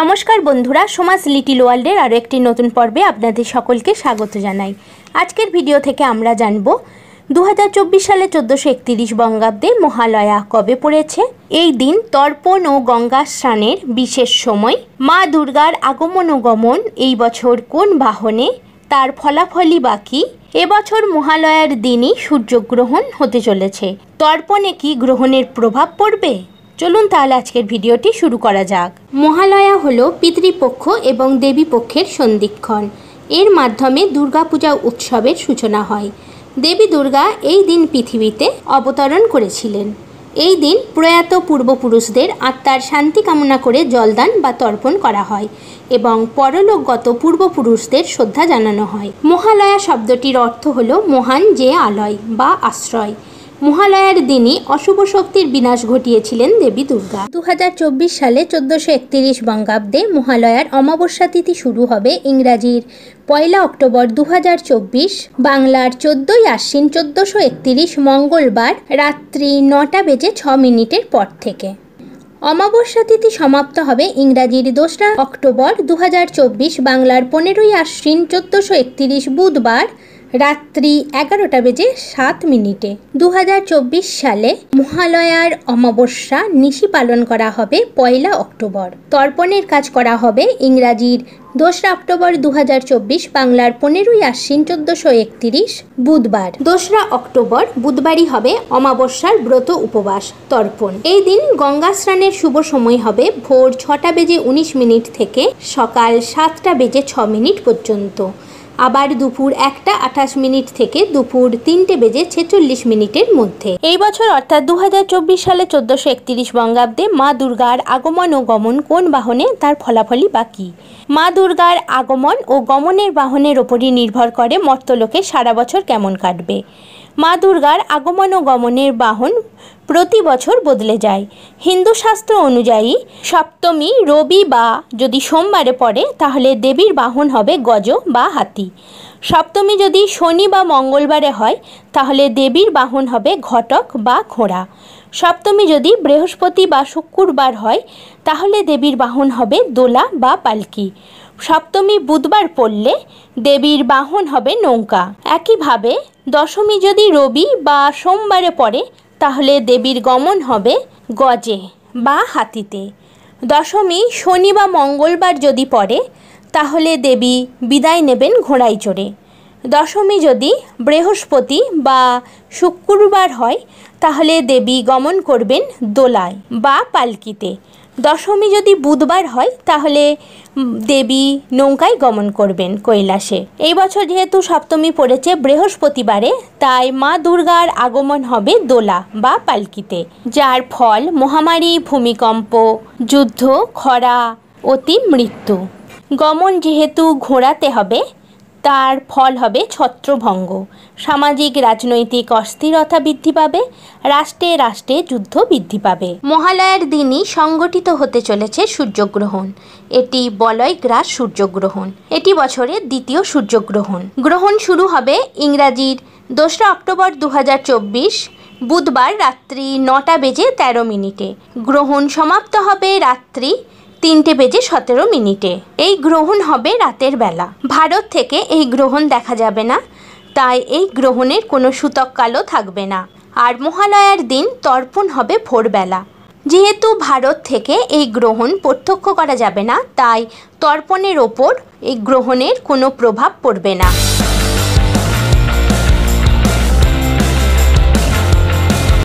নমস্কার বন্ধুরা সমাজ লিটিল ওয়ার্ল্ডের আরও একটি নতুন পর্বে আপনাদের সকলকে স্বাগত জানাই আজকের ভিডিও থেকে আমরা জানব দু সালে চোদ্দোশো একত্রিশ বঙ্গাব্দে মহালয়া কবে পড়েছে এই দিন তর্পণ ও গঙ্গা স্নানের বিশেষ সময় মা দুর্গার আগমন ও গমন এই বছর কোন বাহনে তার ফলাফলই বাকি এবছর মহালয়ার দিনই সূর্যগ্রহণ হতে চলেছে তর্পণে কি গ্রহণের প্রভাব পড়বে চলুন তাহলে আজকের ভিডিওটি শুরু করা যাক মহালয়া হল পিতৃপক্ষ এবং দেবীপক্ষের সন্ধিক্ষণ এর মাধ্যমে দুর্গাপূজা উৎসবের সূচনা হয় দেবী দুর্গা এই দিন পৃথিবীতে অবতরণ করেছিলেন এই দিন প্রয়াত পূর্বপুরুষদের আত্মার শান্তি কামনা করে জলদান বা তর্পণ করা হয় এবং পরলোকগত পূর্বপুরুষদের শ্রদ্ধা জানানো হয় মহালয়া শব্দটির অর্থ হল মহান যে আলয় বা আশ্রয় মহালয়ার দিনই অশুভ শক্তির বিনাশ ঘটিয়েছিলেন দেবী দুর্গা দু সালে চোদ্দশো একত্রিশ বঙ্গাব্দে মহালয়ার অমাবস্যা তিথি শুরু হবে ইংরাজির পয়লা অক্টোবর দু বাংলার চোদ্দই আশ্বিন চোদ্দশো একত্রিশ মঙ্গলবার রাত্রি নটা বেজে ছ মিনিটের পর থেকে অমাবস্যা তিথি সমাপ্ত হবে ইংরাজির দোসরা অক্টোবর দু বাংলার পনেরোই আশ্বিন চোদ্দশো একত্রিশ বুধবার রাত্রি এগারোটা বেজে সাত মিনিটে দু সালে মহালয়ার অমাবস্যা নিশি পালন করা হবে পয়লা অক্টোবর তর্পণের কাজ করা হবে ইংরাজির দোসরা অক্টোবর দু বাংলার পনেরোই আশ্বিন চোদ্দশো একত্রিশ বুধবার দোসরা অক্টোবর বুধবারই হবে অমাবস্যার ব্রত উপবাস তর্পণ এই দিন গঙ্গা স্নানের শুভ সময় হবে ভোর ছটা বেজে উনিশ মিনিট থেকে সকাল সাতটা বেজে ছ মিনিট পর্যন্ত আবার দুপুর একটা আঠাশ মিনিট থেকে দুপুর তিনটে বেজে ছেচল্লিশ মিনিটের মধ্যে এই বছর অর্থাৎ দু সালে চোদ্দশো একত্রিশ বঙ্গাব্দে মা দুর্গার আগমন ও গমন কোন বাহনে তার ফলাফলই বাকি মা দুর্গার আগমন ও গমনের বাহনের ওপরই নির্ভর করে মর্তলোকে সারা বছর কেমন কাটবে মা দুর্গার আগমন ও গমনের বাহন প্রতি বছর বদলে যায় হিন্দু শাস্ত্র অনুযায়ী সপ্তমী রবি বা যদি সোমবারে পড়ে তাহলে দেবীর বাহন হবে গজ বা হাতি সপ্তমী যদি শনি বা মঙ্গলবারে হয় তাহলে দেবীর বাহন হবে ঘটক বা ঘোড়া সপ্তমী যদি বৃহস্পতি বা শুক্রবার হয় তাহলে দেবীর বাহন হবে দোলা বা পালকি সপ্তমী বুধবার পড়লে দেবীর বাহন হবে নৌকা একইভাবে দশমী যদি রবি বা সোমবারে পড়ে তাহলে দেবীর গমন হবে গজে বা হাতিতে দশমী শনি বা মঙ্গলবার যদি পড়ে তাহলে দেবী বিদায় নেবেন ঘোড়ায় চড়ে দশমী যদি বৃহস্পতি বা শুক্রবার হয় তাহলে দেবী গমন করবেন দোলায় বা পালকিতে দশমী যদি বুধবার হয় তাহলে দেবী নৌকায় গমন করবেন কৈলাসে এই বছর যেহেতু সপ্তমী পড়েছে বৃহস্পতিবারে তাই মা দুর্গার আগমন হবে দোলা বা পালকিতে যার ফল মহামারী ভূমিকম্প যুদ্ধ খরা অতি মৃত্যু গমন যেহেতু ঘোরাতে হবে তার ফল হবে ছত্রভঙ্গ সামাজিক রাজনৈতিক অস্থিরতা বৃদ্ধি পাবে রাষ্ট্রে রাষ্ট্রে যুদ্ধ বৃদ্ধি পাবে মহালয়ার দিনই সংগঠিত হতে চলেছে সূর্যগ্রহণ এটি গ্রাস সূর্যগ্রহণ এটি বছরের দ্বিতীয় সূর্যগ্রহণ গ্রহণ শুরু হবে ইংরাজির দোসরা অক্টোবর দু বুধবার রাত্রি নটা বেজে তেরো মিনিটে গ্রহণ সমাপ্ত হবে রাত্রি তিনটে বেজে সতেরো মিনিটে এই গ্রহণ হবে রাতের বেলা ভারত থেকে এই গ্রহণ দেখা যাবে না তাই এই গ্রহণের কোনো সূতককালও থাকবে না আর মহালয়ার দিন তর্পণ হবে ভোরবেলা যেহেতু ভারত থেকে এই গ্রহণ প্রত্যক্ষ করা যাবে না তাই তর্পণের ওপর এই গ্রহণের কোনো প্রভাব পড়বে না